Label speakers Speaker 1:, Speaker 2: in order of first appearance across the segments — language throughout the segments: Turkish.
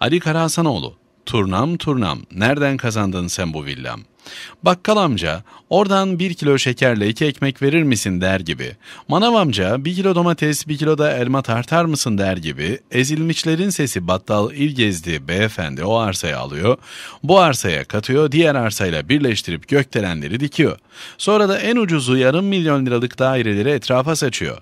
Speaker 1: Ali Karahasanoğlu, turnam turnam, nereden kazandın sen bu villam? Bakkal amca, oradan bir kilo şekerle iki ekmek verir misin der gibi. Manav amca, bir kilo domates, bir kilo da elma tartar mısın der gibi. Ezilmişlerin sesi battal il gezdi beyefendi o arsayı alıyor. Bu arsaya katıyor, diğer arsayla birleştirip gökdelenleri dikiyor. Sonra da en ucuzu yarım milyon liralık daireleri etrafa saçıyor.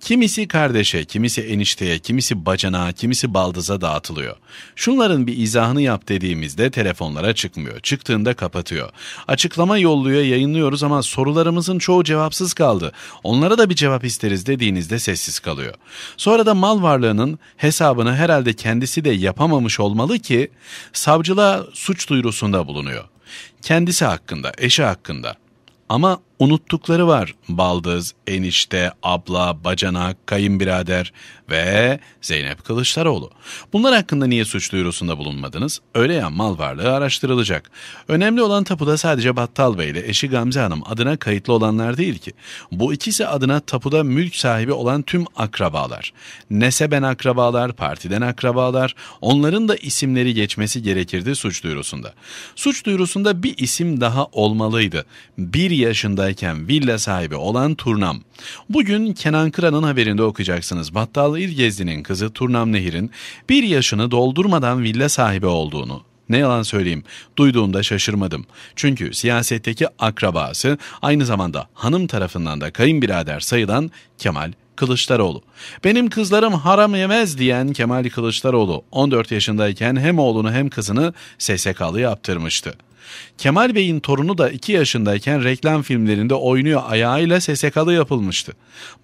Speaker 1: Kimisi kardeşe, kimisi enişteye, kimisi bacana, kimisi baldıza dağıtılıyor. Şunların bir izahını yap dediğimizde telefonlara çıkmıyor. Çıktığında kapatıyor. Açıklama yolluyor, yayınlıyoruz ama sorularımızın çoğu cevapsız kaldı. Onlara da bir cevap isteriz dediğinizde sessiz kalıyor. Sonra da mal varlığının hesabını herhalde kendisi de yapamamış olmalı ki savcılığa suç duyurusunda bulunuyor. Kendisi hakkında, eşi hakkında. Ama unuttukları var. Baldız, enişte, abla, bacanak, kayınbirader ve Zeynep Kılıçdaroğlu. Bunlar hakkında niye suç duyurusunda bulunmadınız? Öyle ya mal varlığı araştırılacak. Önemli olan tapuda sadece Battal Bey ile eşi Gamze Hanım adına kayıtlı olanlar değil ki. Bu ikisi adına tapuda mülk sahibi olan tüm akrabalar. Neseben akrabalar, partiden akrabalar, onların da isimleri geçmesi gerekirdi suç duyurusunda. Suç duyurusunda bir isim daha olmalıydı. Bir yaşında yaşındayken villa sahibi olan Turnam. Bugün Kenan Kıran'ın haberinde okuyacaksınız. Battal İlgezli'nin kızı Turnam Nehir'in bir yaşını doldurmadan villa sahibi olduğunu, ne yalan söyleyeyim, duyduğumda şaşırmadım. Çünkü siyasetteki akrabası aynı zamanda hanım tarafından da kayınbirader sayılan Kemal Kılıçdaroğlu. Benim kızlarım haram yemez diyen Kemal Kılıçdaroğlu 14 yaşındayken hem oğlunu hem kızını SSK'lı yaptırmıştı. Kemal Bey'in torunu da 2 yaşındayken reklam filmlerinde oynuyor ayağıyla SSK'da yapılmıştı.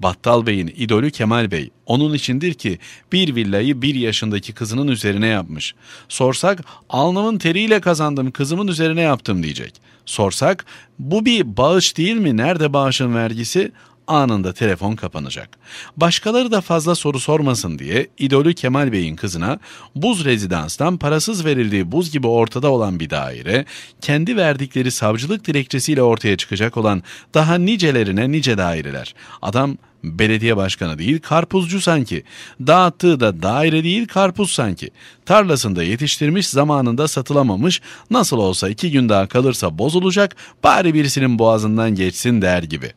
Speaker 1: Battal Bey'in idolü Kemal Bey. Onun içindir ki bir villayı 1 yaşındaki kızının üzerine yapmış. Sorsak alnımın teriyle kazandım kızımın üzerine yaptım diyecek. Sorsak bu bir bağış değil mi? Nerede bağışın vergisi? anında telefon kapanacak. Başkaları da fazla soru sormasın diye idolü Kemal Bey'in kızına buz rezidanstan parasız verildiği buz gibi ortada olan bir daire, kendi verdikleri savcılık dilekçesiyle ortaya çıkacak olan daha nicelerine nice daireler. Adam belediye başkanı değil karpuzcu sanki. Dağıttığı da daire değil karpuz sanki. Tarlasında yetiştirmiş zamanında satılamamış nasıl olsa iki gün daha kalırsa bozulacak bari birisinin boğazından geçsin der gibi.''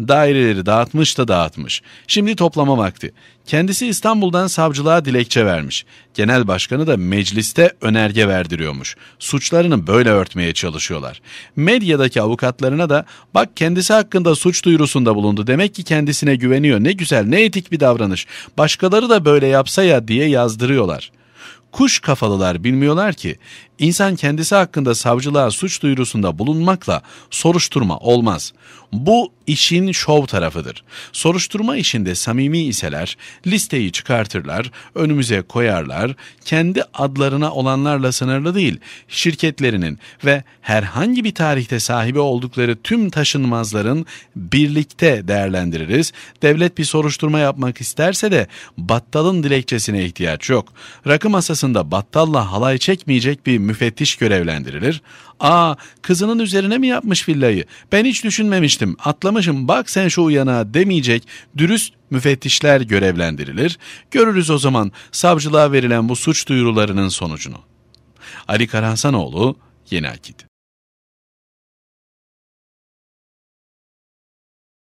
Speaker 1: Daireleri dağıtmış da dağıtmış. Şimdi toplama vakti. Kendisi İstanbul'dan savcılığa dilekçe vermiş. Genel başkanı da mecliste önerge verdiriyormuş. Suçlarını böyle örtmeye çalışıyorlar. Medyadaki avukatlarına da bak kendisi hakkında suç duyurusunda bulundu. Demek ki kendisine güveniyor. Ne güzel ne etik bir davranış. Başkaları da böyle yapsa ya diye yazdırıyorlar. Kuş kafalılar bilmiyorlar ki insan kendisi hakkında savcılığa suç duyurusunda bulunmakla soruşturma olmaz. Bu işin şov tarafıdır. Soruşturma işinde samimi iseler listeyi çıkartırlar, önümüze koyarlar, kendi adlarına olanlarla sınırlı değil, şirketlerinin ve herhangi bir tarihte sahibi oldukları tüm taşınmazların birlikte değerlendiririz. Devlet bir soruşturma yapmak isterse de battalın dilekçesine ihtiyaç yok. Rakı masası arkasında battalla halay çekmeyecek bir müfettiş görevlendirilir. Aa kızının üzerine mi yapmış villayı? Ben hiç düşünmemiştim. Atlamışım bak sen şu uyana demeyecek dürüst müfettişler görevlendirilir. Görürüz o zaman savcılığa verilen bu suç duyurularının sonucunu. Ali Karansanoğlu Yeni Akit